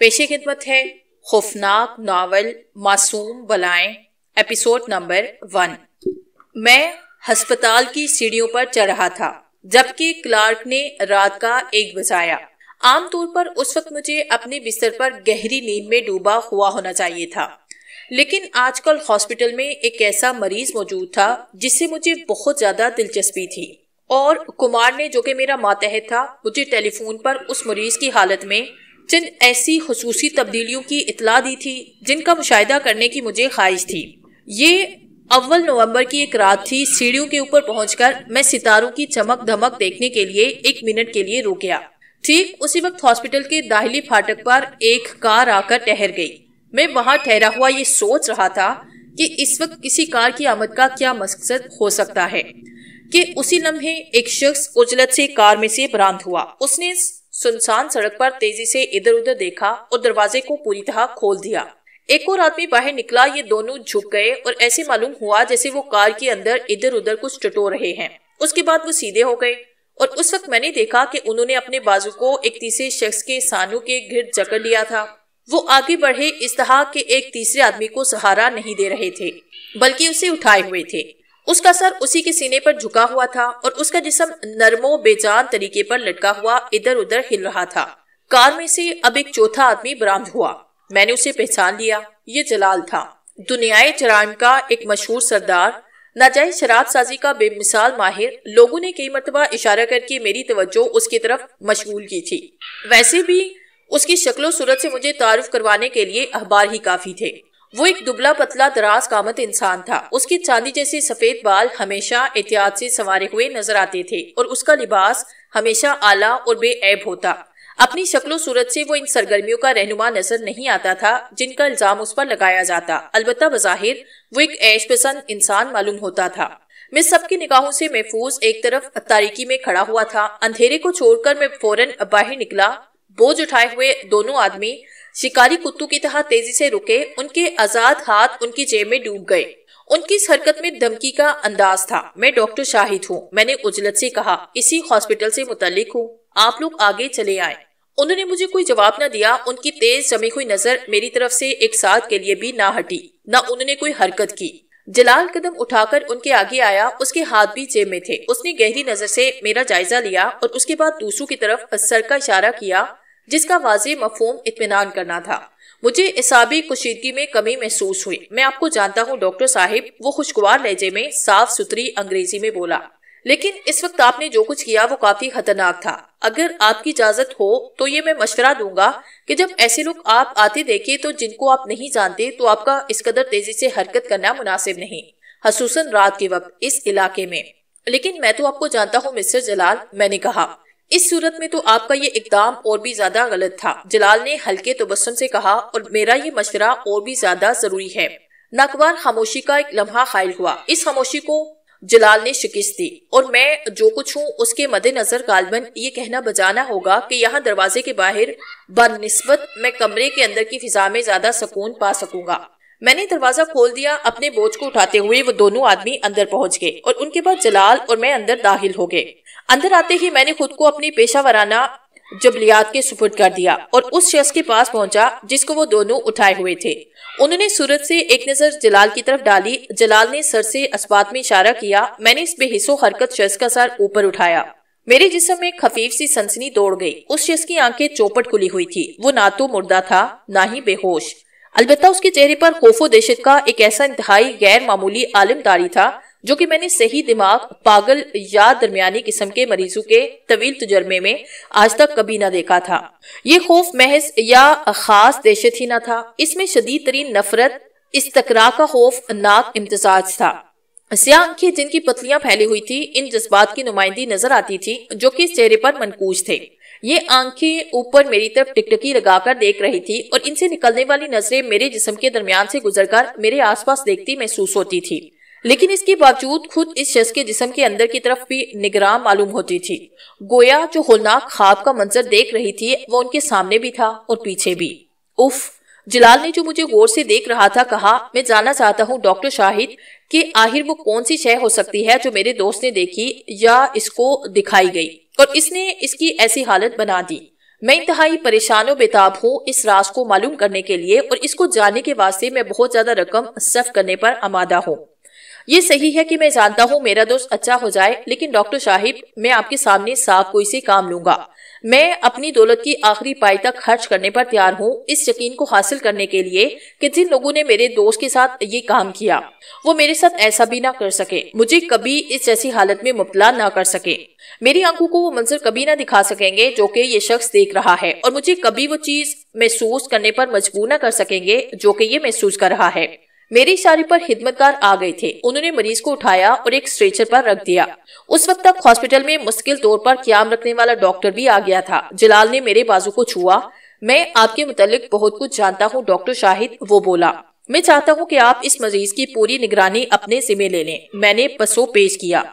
पेशे खिदमत है खौफनाक नावल मासूम बलाएं एपिसोड नंबर वन मैं हस्पताल की सीढ़ियों पर चढ़ रहा था जबकि क्लार्क ने रात का एक बजाया आमतौर पर उस वक्त मुझे अपने बिस्तर पर गहरी नींद में डूबा हुआ होना चाहिए था लेकिन आजकल हॉस्पिटल में एक ऐसा मरीज मौजूद था जिससे मुझे बहुत ज्यादा दिलचस्पी थी और कुमार ने जो कि मेरा मातहत था मुझे टेलीफोन पर उस मरीज की हालत में चंद ऐसी खसूसी तब्दीलियों की इतला दी थी जिनका मुशाह करने की मुझे ख्वाहिश थी ये अव्वल नवंबर की एक रात थी सीढ़ियों के ऊपर पहुंचकर मैं सितारों की चमक धमक देखने के लिए एक मिनट के लिए रुक गया ठीक उसी वक्त हॉस्पिटल के दाहिली फाटक पर एक कार आकर ठहर गई मैं वहां ठहरा हुआ ये सोच रहा था कि इस वक्त किसी कार की आमद का क्या मकसद हो सकता है कि उसी लम्हे एक शख्स उजलत से कार में से बरामद हुआ उसने सुनसान सड़क पर तेजी से इधर उधर देखा और दरवाजे को पूरी तरह खोल दिया एक और आदमी बाहर निकला ये दोनों झुक गए और ऐसे मालूम हुआ जैसे वो कार के अंदर इधर उधर कुछ टटो रहे हैं उसके बाद वो सीधे हो गए और उस वक्त मैंने देखा कि उन्होंने अपने बाजू को एक तीसरे शख्स के सानू के घिर जकड़ लिया था वो आगे बढ़े इस तरह के एक तीसरे आदमी को सहारा नहीं दे रहे थे बल्कि उसे उठाए हुए थे उसका सर उसी के सीने पर झुका हुआ था और उसका जिसम नरमो बेजान तरीके पर लटका हुआ इधर उधर हिल रहा था कार में से अब एक चौथा आदमी बरामद हुआ मैंने उसे पहचान लिया ये जलाल था दुनियाए जराइम का एक मशहूर सरदार नाजायज शराब साजी का बेमिसाल माहिर लोगों ने कई मरतबा इशारा करके मेरी तवज्जो उसकी तरफ मशगूल की थी वैसे भी उसकी शक्लो सूरत से मुझे तारुफ करवाने के लिए अखबार ही काफी थे वो एक दुबला पतला दराज कामत इंसान था उसकी चांदी जैसे सफेद बाल हमेशा एहतियात से संवारे हुए नजर आते थे और उसका लिबास हमेशा आला और बेऐब होता अपनी शक्लो सूरत से वो इन सरगर्मियों का रहनुमा नजर नहीं आता था जिनका इल्जाम उस पर लगाया जाता अलबत्ता बज़ाहिर वो एक ऐश पसंद इंसान मालूम होता था मैं सबकी निगाहों से महफूज एक तरफ तारीकी में खड़ा हुआ था अंधेरे को छोड़कर मैं फौरन बाहर निकला बोझ उठाए हुए दोनों आदमी शिकारी कुत्तों की तरह तेजी से रुके उनके आजाद हाथ उनकी जेब में डूब गए उनकी इस हरकत में धमकी का अंदाज था मैं डॉक्टर शाहिद हूँ मैंने उजलत से कहा इसी हॉस्पिटल से मुतलिक हूँ आप लोग आगे चले आए उन्होंने मुझे कोई जवाब न दिया उनकी तेज जमी हुई नजर मेरी तरफ से एक साथ के लिए भी ना हटी न उन्होंने कोई हरकत की जलाल कदम उठाकर उनके आगे आया उसके हाथ भी जेब में थे उसने गहरी नजर से मेरा जायजा लिया और उसके बाद दूसरों की तरफ सर का इशारा किया जिसका वाजे मफहम इतमान करना था मुझे इसाबी कुशीदगी में कमी महसूस हुई मैं आपको जानता हूँ डॉक्टर साहिब वो खुशगवार लहजे में साफ सुथरी अंग्रेजी में बोला लेकिन इस वक्त आपने जो कुछ किया वो काफी खतरनाक था अगर आपकी इजाजत हो तो ये मैं मशवरा दूंगा कि जब ऐसे लोग आप आते देखे तो जिनको आप नहीं जानते तो आपका इस कदर तेजी से हरकत करना मुनासिब नहीं खसूस रात के वक्त इस इलाके में लेकिन मैं तो आपको जानता हूँ मिस्टर जलाल मैंने कहा इस सूरत में तो आपका ये इकदाम और भी ज्यादा गलत था जलाल ने हल्के तबस्म से कहा और मेरा ये मशवरा और भी ज्यादा जरूरी है नाकवार खामोशी का एक लम्हा खायल हुआ इस खामोशी को जलाल ने शिकस्त दी और मैं जो कुछ हूँ उसके मद्देनजर गालबन ये कहना बजाना होगा कि यहाँ दरवाजे के बाहर बनस्बत मैं कमरे के अंदर की फिजा में ज्यादा सुकून पा सकूंगा मैंने दरवाजा खोल दिया अपने बोझ को उठाते हुए वो दोनों आदमी अंदर पहुंच गए और उनके बाद जलाल और मैं अंदर दाखिल हो गए अंदर आते ही मैंने खुद को अपनी पेशा वराना जबलियात के सुपुर्द कर दिया और उस शख्स के पास पहुंचा जिसको वो दोनों उठाए हुए थे उन्होंने सूरत से एक नज़र जलाल की तरफ डाली जलाल ने सर से अस्पात में इशारा किया मैंने इस बेहिसो हरकत शख्स का सर ऊपर उठाया मेरे जिसम में खफीफ सी सनसनी दौड़ गई उस शख्स की आंखें चौपट खुली हुई थी वो ना तो मुर्दा था ना ही बेहोश अलबत्ता उसके चेहरे पर खोफो दहशत का एक ऐसा इंतहाई गैर मामूली आलमदारी था जो कि मैंने सही दिमाग पागल या दरमियानी किस्म के मरीजों के तवील तजर्मे में आज तक कभी ना देखा था ये खौफ महज या खास दहशत ही ना था इसमें शदीद तरीन नफरत इस तकरा का खौफ नाक इम्तजाज था सिया आंखें जिनकी पतलियां फैली हुई थी इन जज्बात की नुमाइंदी नजर आती थी जो कि इस चेहरे पर मनकूज थे ये आंखें ऊपर मेरी तरफ टिकटकी लगाकर देख रही थी और इनसे निकलने वाली नजरें मेरे जिस्म के दरमियान से गुजरकर मेरे आसपास देखती महसूस होती थी लेकिन इसके बावजूद खुद इस शख्स के जिस्म के अंदर की तरफ भी निगरान मालूम होती थी गोया जो होलनाक खाब का मंजर देख रही थी वो उनके सामने भी था और पीछे भी उफ जलाल ने जो मुझे गौर से देख रहा था कहा मैं जानना चाहता हूँ डॉक्टर शाहिद कि आखिर वो कौन सी शय हो सकती है जो मेरे दोस्त ने देखी या इसको दिखाई गई और इसने इसकी ऐसी हालत बना दी मैं इंतहाई परेशान और बेताब हूँ इस राज को मालूम करने के लिए और इसको जानने के वास्ते मैं बहुत ज्यादा रकम सर्फ करने पर आमादा हूँ ये सही है कि मैं जानता हूँ मेरा दोस्त अच्छा हो जाए लेकिन डॉक्टर साहिब मैं आपके सामने साफ कोई से काम लूंगा मैं अपनी दौलत की आखिरी पाई तक खर्च करने पर तैयार हूँ इस यकीन को हासिल करने के लिए कि जिन लोगों ने मेरे दोस्त के साथ ये काम किया वो मेरे साथ ऐसा भी ना कर सके मुझे कभी इस जैसी हालत में मुबला ना कर सके मेरी आंखों को वो मंजर कभी ना दिखा सकेंगे जो कि ये शख्स देख रहा है और मुझे कभी वो चीज महसूस करने पर मजबूर ना कर सकेंगे जो कि ये महसूस कर रहा है मेरे इशारे पर हिदमतगार आ गए थे उन्होंने मरीज को उठाया और एक स्ट्रेचर पर रख दिया उस वक्त तक हॉस्पिटल में मुश्किल तौर पर क्याम रखने वाला डॉक्टर भी आ गया था जलाल ने मेरे बाजू को छुआ मैं आपके मुतालिक बहुत कुछ जानता हूँ डॉक्टर शाहिद वो बोला मैं चाहता हूँ कि आप इस मरीज की पूरी निगरानी अपने जिम्मे ले लें मैंने पसो पेश किया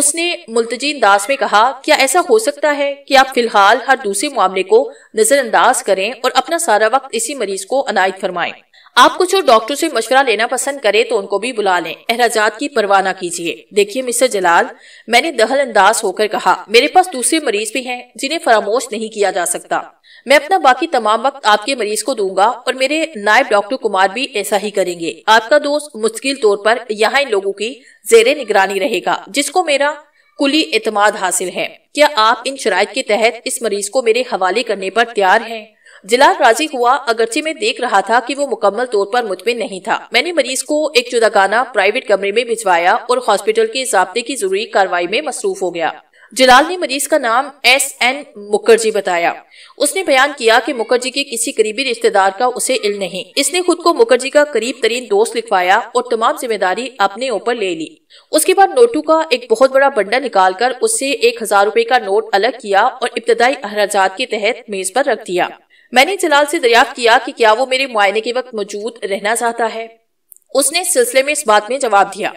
उसने मुलतजी दास में कहा क्या ऐसा हो सकता है कि आप फिलहाल हर दूसरे मामले को नजरअंदाज करें और अपना सारा वक्त इसी मरीज को अनायत फरमाएं आप कुछ और डॉक्टर से मशवरा लेना पसंद करें तो उनको भी बुला लें एहराजात की परवाह ना कीजिए देखिए मिस्टर जलाल मैंने दहल अंदाज होकर कहा मेरे पास दूसरे मरीज भी हैं जिन्हें फरामोश नहीं किया जा सकता मैं अपना बाकी तमाम वक्त आपके मरीज को दूंगा और मेरे नायब डॉक्टर कुमार भी ऐसा ही करेंगे आपका दोस्त मुश्किल तौर पर यहाँ इन लोगों की जेर निगरानी रहेगा जिसको मेरा कुली एतमाद हासिल है क्या आप इन शराय के तहत इस मरीज को मेरे हवाले करने पर तैयार हैं जिलाल राजी हुआ अगरचे में देख रहा था कि वो मुकम्मल तौर पर मुतमिन नहीं था मैंने मरीज को एक चुदागाना प्राइवेट कमरे में भिजवाया और हॉस्पिटल के जबते की जरूरी कार्रवाई में मसरूफ हो गया जलाल ने मरीज का नाम एस एन मुखर्जी बताया उसने बयान किया कि मुखर्जी के किसी करीबी रिश्तेदार का उसे इल नहीं इसने खुद को मुखर्जी का करीब तरीन दोस्त लिखवाया और तमाम जिम्मेदारी अपने ऊपर ले ली उसके बाद नोटू का एक बहुत बड़ा बंडा निकालकर उससे एक हजार रूपए का नोट अलग किया और इब्तदाई अखराज के तहत मेज पर रख दिया मैंने जलाल से दरियाफ्त किया कि क्या वो मेरे मुआयने के वक्त मौजूद रहना चाहता है उसने इस सिलसिले में इस बात में जवाब दिया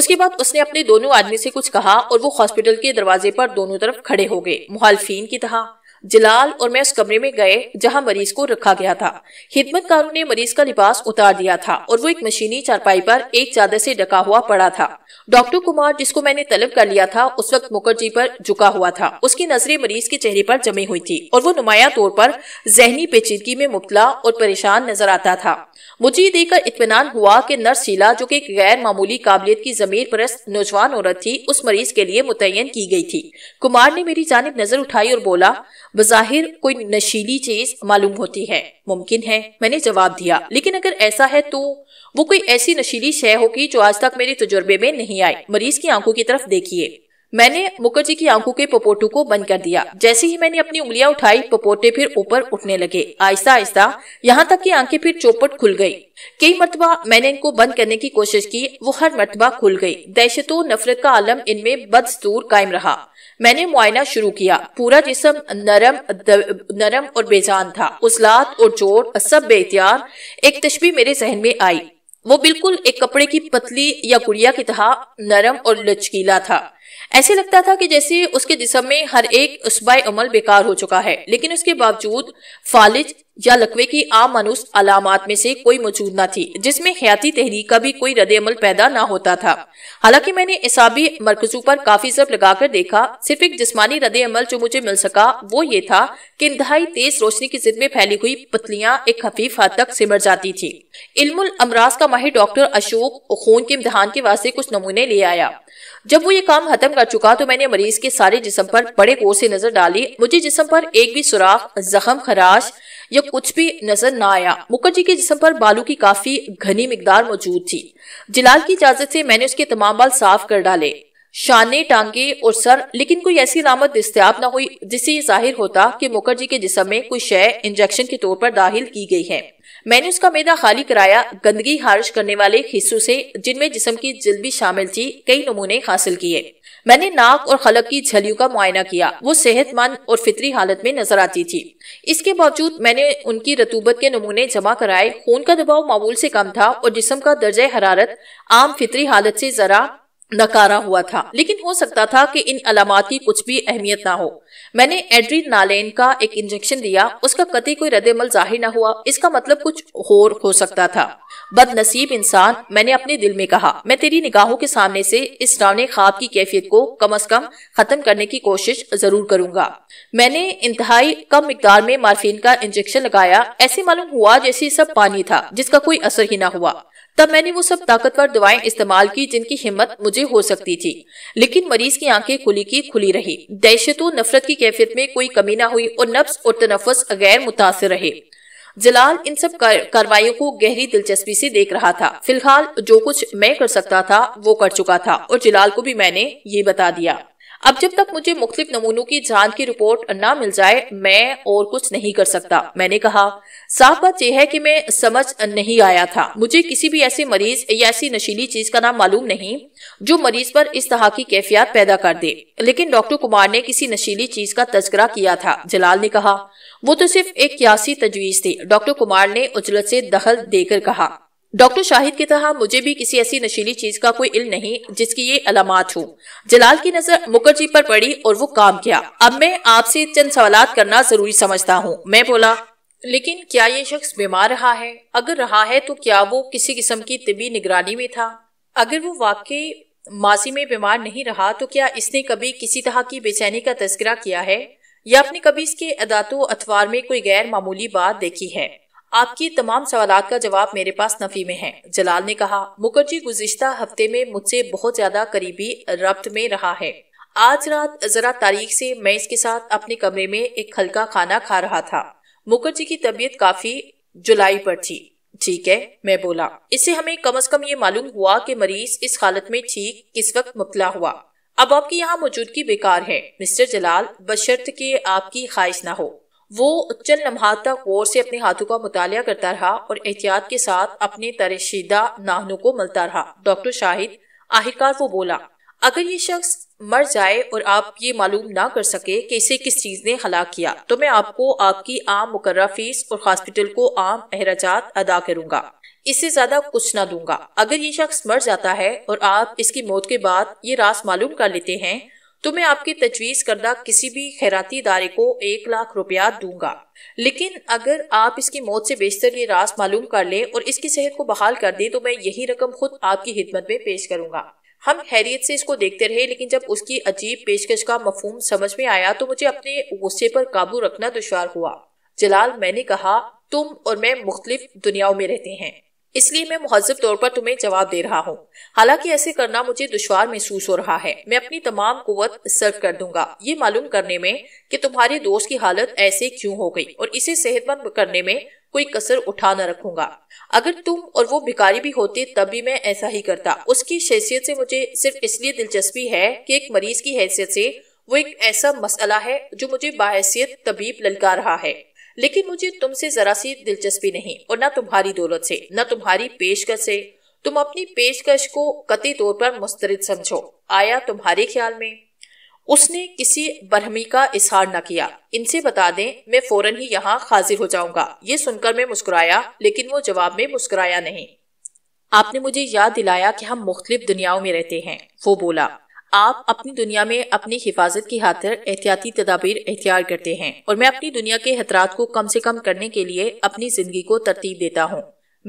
उसके बाद उसने अपने दोनों आदमी से कुछ कहा और वो हॉस्पिटल के दरवाजे पर दोनों तरफ खड़े हो गए मुहालफीन की तरह जलाल और मैं उस कमरे में गए जहां मरीज को रखा गया था हिदमतकारों ने मरीज का लिबास उतार दिया था और वो एक मशीनी चारपाई पर एक चादर से ढका हुआ पड़ा था डॉक्टर कुमार जिसको मैंने तलब कर लिया था उस वक्त मुखर्जी पर झुका हुआ था उसकी नजरें मरीज के चेहरे पर जमी हुई थी और वो नुमाया तौर पर जहनी पेचीदगी में मुबतला और परेशान नजर आता था मुझे ये देखकर इतमान हुआ कि नर्स शीला जो कि एक गैर मामूली काबिलियत की जमीर परस्त नौजवान औरत थी उस मरीज के लिए मुतयन की गई थी कुमार ने मेरी जानब नजर उठाई और बोला बज़ाहिर कोई नशीली चीज मालूम होती है मुमकिन है मैंने जवाब दिया लेकिन अगर ऐसा है तो वो कोई ऐसी नशीली शय होगी जो आज तक मेरे तजुर्बे में नहीं आई मरीज की आंखों की तरफ देखिए मैंने मुखर्जी की आंखों के पपोटू को बंद कर दिया जैसे ही मैंने अपनी उंगलियां उठाई पपोटे फिर ऊपर उठने लगे आहिस्ता आहिस्ता यहाँ तक कि आंखें फिर चौपट खुल गई कई मरतबा मैंने इनको बंद करने की कोशिश की वो हर मरतबा खुल गई दहशतों नफरत का आलम इनमें बदस्तूर कायम रहा मैंने मुआयना शुरू किया पूरा जिसम नरम नरम और बेजान था उजलात और चोट सब बेहतियार एक तस्वीर मेरे जहन में आई वो बिल्कुल एक कपड़े की पतली या गुड़िया की तरह नरम और लचकीला था ऐसे लगता था कि जैसे उसके जिसम में हर एक उसबाई अमल बेकार हो चुका है लेकिन उसके बावजूद फालिज या लकवे की आम मनुष्य अलामत में से कोई मौजूद ना थी जिसमें हयाती तहरीक का भी कोई रद अमल पैदा ना होता था हालांकि मैंने इसाबी मरकजों पर काफी जब लगाकर देखा सिर्फ एक जिसमानी रद अमल जो मुझे मिल सका वो ये था कि इंतहाई तेज रोशनी की जिद में फैली हुई पतलियां एक हफीफ हद तक सिमर जाती थी इलमुल अमराज का माहिर डॉक्टर अशोक खून के इम्तहान के वास्ते कुछ नमूने ले आया जब वो ये काम खत्म कर चुका तो मैंने मरीज के सारे जिसम पर बड़े गौर से नजर डाली मुझे जिसम पर एक भी सुराख जख्म खराश या कुछ भी नजर ना आया मुखर्जी के जिसम पर बालू की काफी घनी मकदार मौजूद थी जलाल की इजाजत से मैंने उसके तमाम बाल साफ कर डाले शाने टांगे और सर लेकिन कोई ऐसी रामत दस्तियाब ना हुई जिससे ये जाहिर होता कि मुखर्जी के जिसम में कोई शय इंजेक्शन के तौर पर दाखिल की गई है मैंने उसका मैदा खाली कराया गंदगी खारिज करने वाले हिस्सों से जिनमें जिसम की जिल्द भी शामिल थी कई नमूने हासिल किए मैंने नाक और खलक की झलियों का मुआयना किया वो सेहतमंद और फितरी हालत में नजर आती थी इसके बावजूद मैंने उनकी रतूबत के नमूने जमा कराए खून का दबाव मामूल से कम था और जिसम का दर्ज हरारत आम फितरी हालत से जरा नकारा हुआ था लेकिन हो सकता था कि इन अलामत की कुछ भी अहमियत ना हो मैंने एड्री नालेन का एक इंजेक्शन दिया उसका कति कोई रद्दमल जाहिर ना हुआ इसका मतलब कुछ और हो सकता था बदनसीब इंसान मैंने अपने दिल में कहा मैं तेरी निगाहों के सामने से इस डावने खाब की कैफियत को कम अज कम खत्म करने की कोशिश जरूर करूंगा मैंने इंतहाई कम मकदार में मार्फिन का इंजेक्शन लगाया ऐसे मालूम हुआ जैसे सब पानी था जिसका कोई असर ही ना हुआ तब मैंने वो सब ताकतवर दवाएं इस्तेमाल की जिनकी हिम्मत मुझे हो सकती थी लेकिन मरीज की आंखें खुली की खुली रही दहशतों नफरत की कैफियत में कोई कमी ना हुई और नब्स और तनफस गैर मुतासर रहे जलाल इन सब कार्रवाई को गहरी दिलचस्पी से देख रहा था फिलहाल जो कुछ मैं कर सकता था वो कर चुका था और जलाल को भी मैंने ये बता दिया अब जब तक मुझे मुख्तलिफ नमूनों की जान की रिपोर्ट न मिल जाए मैं और कुछ नहीं कर सकता मैंने कहा साफ बात यह है कि मैं समझ नहीं आया था मुझे किसी भी ऐसे मरीज या ऐसी नशीली चीज का नाम मालूम नहीं जो मरीज पर इस तरह की कैफियत पैदा कर दे लेकिन डॉक्टर कुमार ने किसी नशीली चीज का तस्करा किया था जलाल ने कहा वो तो सिर्फ एक क्यासी तजवीज थी डॉक्टर कुमार ने उजलत से दखल देकर कहा डॉक्टर शाहिद की तरह मुझे भी किसी ऐसी नशीली चीज का कोई इल नहीं जिसकी ये अलामत हो जलाल की नजर मुखर्जी पर पड़ी और वो काम किया अब मैं आपसे चंद सवाल करना जरूरी समझता हूँ मैं बोला लेकिन क्या ये शख्स बीमार रहा है अगर रहा है तो क्या वो किसी किस्म की तिबी निगरानी में था अगर वो वाकई माजी में बीमार नहीं रहा तो क्या इसने कभी किसी तरह की बेचैनी का तस्करा किया है या आपने कभी इसके अदातो अतवार में कोई गैर मामूली बात देखी है आपकी तमाम सवाल का जवाब मेरे पास नफी में है जलाल ने कहा मुखर्जी गुजश्ता हफ्ते में मुझसे बहुत ज्यादा करीबी रब्त में रहा है आज रात जरा तारीख से मैं इसके साथ अपने कमरे में एक हल्का खाना खा रहा था मुखर्जी की तबीयत काफी जुलाई पर थी ठीक है मैं बोला इससे हमें कम अज कम ये मालूम हुआ कि मरीज इस हालत में ठीक किस वक्त मुबला हुआ अब आपकी यहाँ मौजूदगी बेकार है मिस्टर जलाल बशर्त के आपकी ख्वाहिश ना हो वो चंद लम्हात तक गौर से अपने हाथों का मुताल करता रहा और एहतियात के साथ अपने तरशीदा नाहनों को मलता रहा डॉक्टर शाहिद आखिरकार वो बोला अगर ये शख्स मर जाए और आप ये मालूम ना कर सके कि इसे किस चीज़ ने हला किया तो मैं आपको आपकी आम मुकर्रा फीस और हॉस्पिटल को आम अहराजात अदा करूंगा इससे ज्यादा कुछ ना दूंगा अगर ये शख्स मर जाता है और आप इसकी मौत के बाद ये रास मालूम कर लेते हैं तो मैं आपकी तजवीज़ करदा किसी भी खैराती इदारे को एक लाख रुपया दूंगा लेकिन अगर आप इसकी मौत से बेशतर ये रास मालूम कर लें और इसकी सेहत को बहाल कर दें तो मैं यही रकम खुद आपकी खिदमत में पेश करूंगा हम हैरियत से इसको देखते रहे लेकिन जब उसकी अजीब पेशकश का मफहम समझ में आया तो मुझे अपने गुस्से पर काबू रखना दुशवार हुआ जलाल मैंने कहा तुम और मैं मुख्तलिफ दुनियाओं में रहते हैं इसलिए मैं महजब तौर पर तुम्हें जवाब दे रहा हूँ हालांकि ऐसे करना मुझे दुशवार महसूस हो रहा है मैं अपनी तमाम कुत सर्व कर दूंगा ये मालूम करने में कि तुम्हारे दोस्त की हालत ऐसे क्यों हो गई और इसे सेहतमंद करने में कोई कसर उठा न रखूंगा अगर तुम और वो भिकारी भी होते तब भी मैं ऐसा ही करता उसकी हैसियत से मुझे सिर्फ इसलिए दिलचस्पी है कि एक मरीज की हैसियत से वो एक ऐसा मसला है जो मुझे बाहसियत तबीब ललका रहा है लेकिन मुझे तुमसे जरा सी दिलचस्पी नहीं और न तुम्हारी दौलत से न तुम्हारी पेशकश से तुम अपनी पेशकश को कति तौर पर मुस्तरद समझो आया तुम्हारे ख्याल में उसने किसी बरहमी का इजहार न किया इनसे बता दें मैं फौरन ही यहाँ हाजिर हो जाऊंगा ये सुनकर मैं मुस्कुराया लेकिन वो जवाब में मुस्कुराया नहीं आपने मुझे याद दिलाया कि हम मुख्तलिफ दुनियाओं में रहते हैं वो बोला आप अपनी दुनिया में अपनी हिफाजत की खातर एहतियाती तदाबीर एहतियार करते हैं और मैं अपनी दुनिया के खतरात को कम से कम करने के लिए अपनी जिंदगी को तरतीब देता हूँ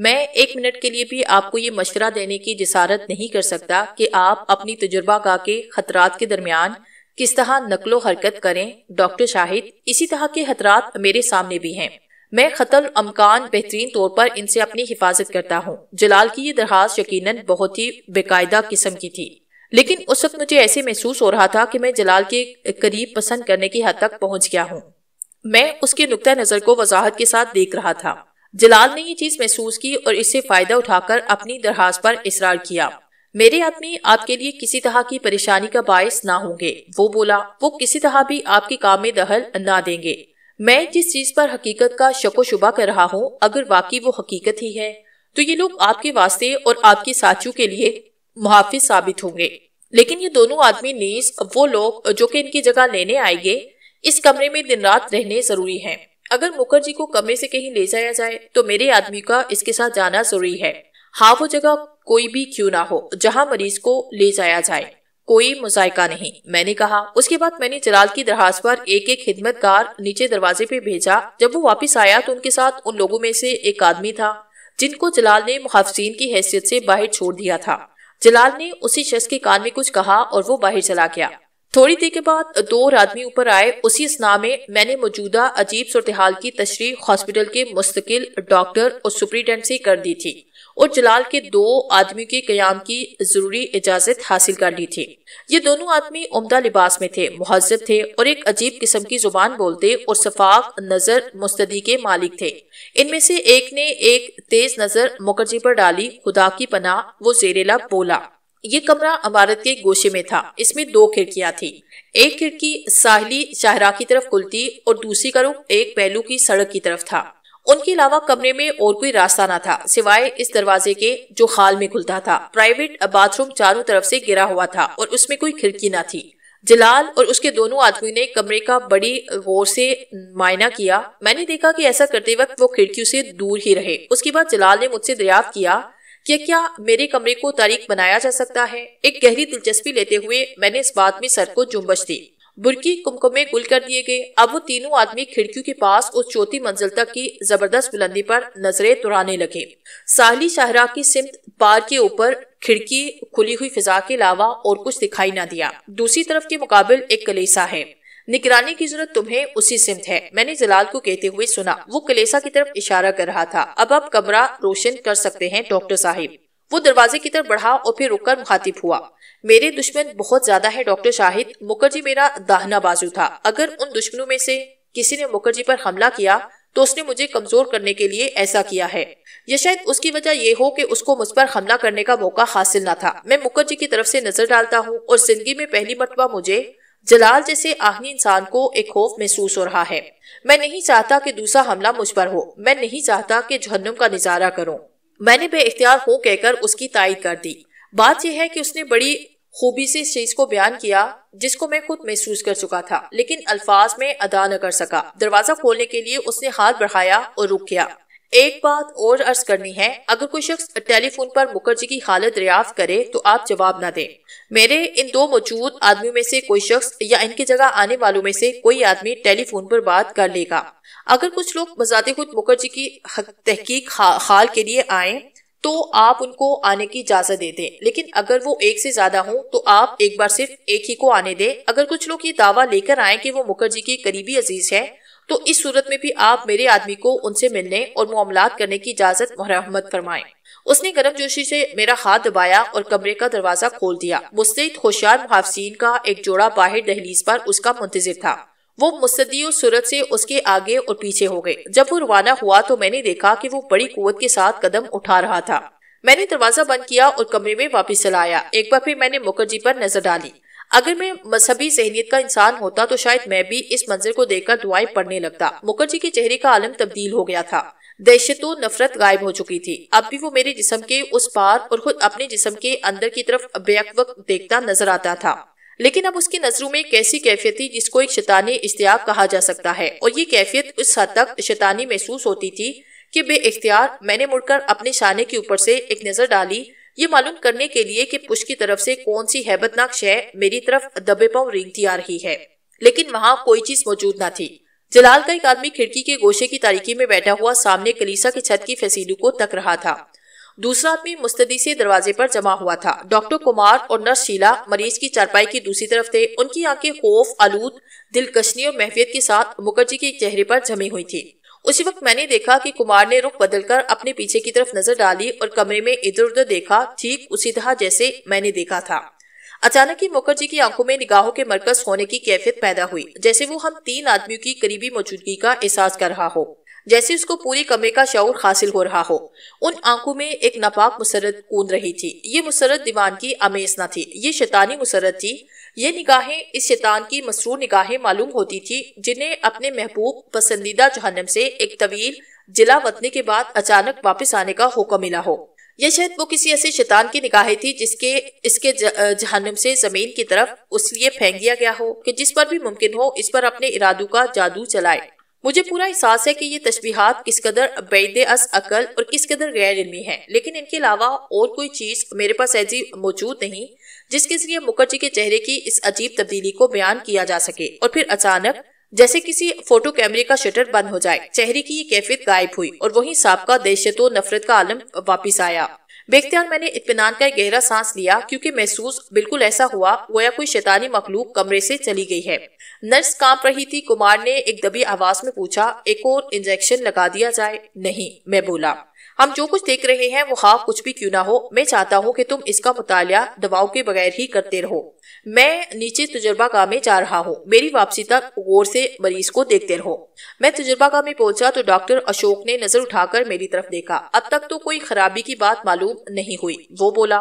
मैं एक मिनट के लिए भी आपको ये मशवरा देने की जसारत नहीं कर सकता कि आप अपनी तजुर्बा गा के खतरात के दरमियान किस तरह नकलो हरकत करें डॉक्टर शाहिद इसी तरह के खतरात मेरे सामने भी हैं मैं खतल अमकान बेहतरीन तौर पर इनसे अपनी हिफाजत करता हूँ जलाल की ये दरख्वास्त यकीनन बहुत ही बेकायदा किस्म की थी लेकिन उस वक्त मुझे ऐसे महसूस हो रहा था कि मैं जलाल के करीब पसंद करने की हद तक पहुंच गया हूँ मैं उसके नुकता नजर को वजाहत के साथ देख रहा था जलाल ने ये चीज महसूस की और इससे फायदा उठाकर अपनी दरहास पर इसरार किया मेरे आदमी आपके लिए किसी तरह की परेशानी का बायस ना होंगे वो बोला वो किसी तरह भी आपके काम में दखल ना देंगे मैं जिस चीज पर हकीकत का शको शुबा कर रहा हूँ अगर वाकई वो हकीकत ही है तो ये लोग आपके वास्ते और आपके साथियों के लिए मुहाफिज साबित होंगे लेकिन ये दोनों आदमी नीस वो लोग जो कि इनकी जगह लेने आएंगे इस कमरे में दिन रात रहने जरूरी है अगर मुखर्जी को कमरे से कहीं ले जाया जाए तो मेरे आदमी का इसके साथ जाना जरूरी है हाँ वो जगह कोई भी क्यों ना हो जहाँ मरीज को ले जाया जाए कोई मुजायका नहीं मैंने कहा उसके बाद मैंने जलाल की दरखास्त पर एक एक खिदमतकार नीचे दरवाजे पे भेजा जब वो वापस आया तो उनके साथ उन लोगों में से एक आदमी था जिनको जलाल ने मुहाफिजीन की हैसियत से बाहर छोड़ दिया था जलाल ने उसी शख्स के कान में कुछ कहा और वो बाहर चला गया थोड़ी देर के बाद दो आदमी ऊपर आए उसी स्ना में मैंने मौजूदा अजीब सूरतहाल की तशरी हॉस्पिटल के मुस्तकिल डॉक्टर और सुप्रिटेंडेंट से कर दी थी और जलाल के दो आदमियों के क्याम की जरूरी इजाजत हासिल कर ली थी ये दोनों आदमी उमदा लिबास में थे महजब थे और एक अजीब किस्म की जुबान बोलते और शफाक नजर मुस्तदी के मालिक थे इनमें से एक ने एक तेज नजर मुखर्जी पर डाली खुदा की पना वो जेरेला बोला ये कमरा अमारत के गोशे में था इसमें दो खिड़कियां थी एक खिड़की साहली शाहरा की तरफ खुलती और दूसरी का रुख एक पहलू की सड़क की तरफ था उनके अलावा कमरे में और कोई रास्ता न था सिवाय इस दरवाजे के जो हाल में खुलता था प्राइवेट बाथरूम चारों तरफ से गिरा हुआ था और उसमें कोई खिड़की न थी जलाल और उसके दोनों आदमी ने कमरे का बड़ी गौर से मायना किया मैंने देखा कि ऐसा करते वक्त वो खिड़कियों से दूर ही रहे उसके बाद जलाल ने मुझसे दरियाफ किया कि क्या मेरे कमरे को तारीख बनाया जा सकता है एक गहरी दिलचस्पी लेते हुए मैंने इस बात में सर को जुम्बश दी बुरकी कुमकुमे गुल कर दिए गए अब वो तीनों आदमी खिड़कियों के पास उस चौथी मंजिल तक की जबरदस्त बुलंदी पर नजरें तुराने लगे साहली शाहरा की सिमत पार के ऊपर खिड़की खुली हुई फिजा के अलावा और कुछ दिखाई ना दिया दूसरी तरफ के मुकाबले एक कलेसा है निगरानी की जरूरत तुम्हें उसी सिमत है मैंने जलाल को कहते हुए सुना वो कलेसा की तरफ इशारा कर रहा था अब आप कमरा रोशन कर सकते हैं डॉक्टर साहिब वो दरवाजे की तरफ बढ़ा और फिर रुककर मुखातिब हुआ मेरे दुश्मन बहुत ज्यादा है डॉक्टर शाहिद मुखर्जी मेरा दाहना बाजू था अगर उन दुश्मनों में से किसी ने मुखर्जी पर हमला किया तो उसने मुझे कमजोर करने के लिए ऐसा किया है या शायद उसकी वजह यह हो कि उसको मुझ पर हमला करने का मौका हासिल ना था मैं मुखर्जी की तरफ से नजर डालता हूँ और जिंदगी में पहली मरतबा मुझे जलाल जैसे आहनी इंसान को एक खौफ महसूस हो रहा है मैं नहीं चाहता कि दूसरा हमला मुझ पर हो मैं नहीं चाहता कि जहन्नुम का नजारा करूं मैंने बे हो कहकर उसकी तायद कर दी बात यह है कि उसने बड़ी खूबी से इस चीज को बयान किया जिसको मैं खुद महसूस कर चुका था लेकिन अल्फाज में अदा न कर सका दरवाजा खोलने के लिए उसने हाथ बढ़ाया और रुक गया एक बात और अर्ज करनी है अगर कोई शख्स टेलीफोन पर मुखर्जी की हालत दरियाफ्त करे तो आप जवाब ना दें मेरे इन दो मौजूद आदमी में से कोई शख्स या इनकी जगह आने वालों में से कोई आदमी टेलीफोन पर बात कर लेगा अगर कुछ लोग बजाते खुद मुखर्जी की तहकीक हाल के लिए आए तो आप उनको आने की इजाजत दे दें लेकिन अगर वो एक से ज्यादा हो तो आप एक बार सिर्फ एक ही को आने दें अगर कुछ लोग ये दावा लेकर आए कि वो मुखर्जी के करीबी अजीज है तो इस सूरत में भी आप मेरे आदमी को उनसे मिलने और मामला करने की इजाजत मरहमत फरमाएं उसने गर्म जोशी से मेरा हाथ दबाया और कमरे का दरवाजा खोल दिया मुस्तैद होशियार मुहाफिन का एक जोड़ा बाहर दहलीज पर उसका मुंतजर था वो मुस्तदी सूरत से उसके आगे और पीछे हो गए जब वो रवाना हुआ तो मैंने देखा कि वो बड़ी कुत के साथ कदम उठा रहा था मैंने दरवाजा बंद किया और कमरे में वापस चला आया एक बार फिर मैंने मुखर्जी पर नजर डाली अगर मैं मजहबी जहनीत का इंसान होता तो शायद मैं भी इस मंजर को देखकर दुआएं पढ़ने लगता मुखर्जी के चेहरे का आलम तब्दील हो गया था दहशत नफरत गायब हो चुकी थी अब भी वो मेरे जिसम के उस पार और खुद अपने जिसम के अंदर की तरफ बेक वक्त देखता नजर आता था लेकिन अब उसकी नजरों में एक ऐसी कैफियत थी जिसको एक शैतानी इश्तियाक कहा जा सकता है और ये कैफियत उस हद तक शैतानी महसूस होती थी कि इख्तियार मैंने मुड़कर अपने शाने के ऊपर से एक नजर डाली ये मालूम करने के लिए कि पुश की तरफ से कौन सी हैबतनाक शय मेरी तरफ दबे पाँव रेंगती आ रही है लेकिन वहाँ कोई चीज मौजूद न थी जलाल का एक आदमी खिड़की के गोशे की तारीकी में बैठा हुआ सामने कलीसा की छत की फैसिली को तक रहा था दूसरा आदमी मुस्तदी से दरवाजे पर जमा हुआ था डॉक्टर कुमार और नर्स शीला मरीज की चारपाई की दूसरी तरफ थे उनकी आंखें खौफ आलूद दिलकशनी और महफियत के साथ मुखर्जी के चेहरे पर जमी हुई थी उसी वक्त मैंने देखा कि कुमार ने रुख बदलकर अपने पीछे की तरफ नजर डाली और कमरे में इधर उधर देखा ठीक उसी तरह जैसे मैंने देखा था अचानक ही मुखर्जी की आंखों में निगाहों के मरकज होने की कैफियत पैदा हुई जैसे वो हम तीन आदमियों की करीबी मौजूदगी का एहसास कर रहा हो जैसे उसको पूरी कमे का शौर हासिल हो रहा हो उन आंखों में एक नापाक मुसरत कूद रही थी ये मुसरत दीवान की अमेज ना थी ये शैतानी मुसरत थी ये निगाहें इस शैतान की मसरूर निगाहें मालूम होती थी जिन्हें अपने महबूब पसंदीदा जहनम से एक तवील जिला वतने के बाद अचानक वापस आने का हुक्म मिला हो यह शायद वो किसी ऐसे शैतान की निगाहें थी जिसके इसके जहनम से जमीन की तरफ लिए फेंक दिया गया हो कि जिस पर भी मुमकिन हो इस पर अपने इरादों का जादू चलाए मुझे पूरा एहसास है कि ये तस्वीर किस कदर बैद अस अकल और किस कदर गैर इलमी है लेकिन इनके अलावा और कोई चीज़ मेरे पास ऐसी मौजूद नहीं जिसके जरिए मुखर्जी के चेहरे की इस अजीब तब्दीली को बयान किया जा सके और फिर अचानक जैसे किसी फोटो कैमरे का शटर बंद हो जाए चेहरे की ये कैफियत गायब हुई और वही सबका दहशत नफरत का आलम वापिस आया देखते मैंने इतमान का गहरा सांस लिया क्योंकि महसूस बिल्कुल ऐसा हुआ गोया कोई शैतानी मखलूक कमरे से चली गई है नर्स कांप रही थी कुमार ने एक दबी आवाज में पूछा एक और इंजेक्शन लगा दिया जाए नहीं मैं बोला हम जो कुछ देख रहे हैं वो खाफ हाँ कुछ भी क्यों ना हो मैं चाहता हूँ कि तुम इसका मुताया दवाओं के बगैर ही करते रहो मैं नीचे तजुर्बागा में जा रहा हूँ मेरी वापसी तक गौर से मरीज को देखते रहो मैं तजुर्बागा में पहुंचा तो डॉक्टर अशोक ने नजर उठाकर मेरी तरफ देखा अब तक तो कोई खराबी की बात मालूम नहीं हुई वो बोला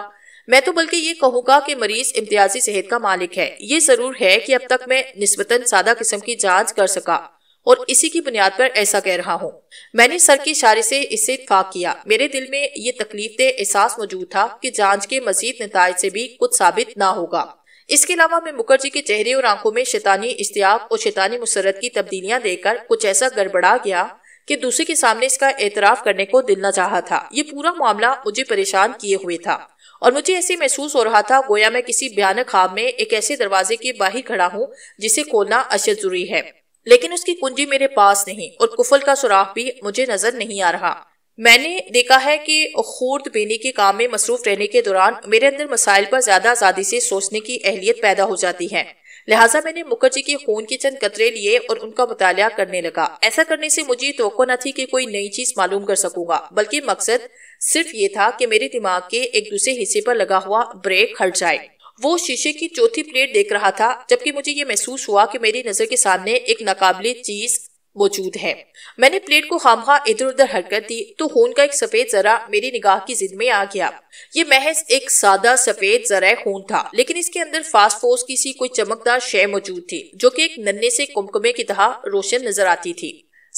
मैं तो बल्कि ये कहूँगा कि मरीज इम्तियाजी सेहत का मालिक है ये जरूर है कि अब तक मैं निस्बतन सादा किस्म की जांच कर सका और इसी की बुनियाद पर ऐसा कह रहा हूँ मैंने सर के इशारे से इससे इतफाक किया मेरे दिल में ये तकलीफ एहसास मौजूद था कि जांच के मजीद नतज से भी कुछ साबित ना होगा इसके अलावा मैं मुखर्जी के चेहरे और आंखों में शैतानी इश्तियाक और शैतानी मुसरत की तब्दीलियां देखकर कुछ ऐसा गड़बड़ा गया कि दूसरे के सामने इसका एतराफ करने को दिल न चाह था ये पूरा मामला मुझे परेशान किए हुए था और मुझे ऐसे महसूस हो रहा था गोया मैं किसी भयानक खाब में एक ऐसे दरवाजे के बाहर खड़ा हूँ जिसे खोलना अशद जरूरी है लेकिन उसकी कुंजी मेरे पास नहीं और कुफल का सुराख भी मुझे नजर नहीं आ रहा मैंने देखा है कि खूर्द पीने के काम में मसरूफ रहने के दौरान मेरे अंदर मसाइल पर ज्यादा आजादी से सोचने की अहलियत पैदा हो जाती है लिहाजा मैंने मुखर्जी के खून के चंद कतरे लिए और उनका मुताला करने लगा ऐसा करने से मुझे तो न थी कि कोई नई चीज मालूम कर सकूंगा बल्कि मकसद सिर्फ ये था कि मेरे दिमाग के एक दूसरे हिस्से पर लगा हुआ ब्रेक हट जाए वो शीशे की चौथी प्लेट देख रहा था जबकि मुझे ये महसूस हुआ कि मेरी नजर के सामने एक नाकाबले चीज मौजूद है मैंने प्लेट को खामखा इधर उधर हरकत दी तो खून का एक सफेद जरा मेरी निगाह की जिद में आ गया ये महज एक सादा सफेद जरा खून था लेकिन इसके अंदर फास्फोस की सी कोई चमकदार शय मौजूद थी जो कि एक नन्हे से कुमकुमे की तरह रोशन नजर आती थी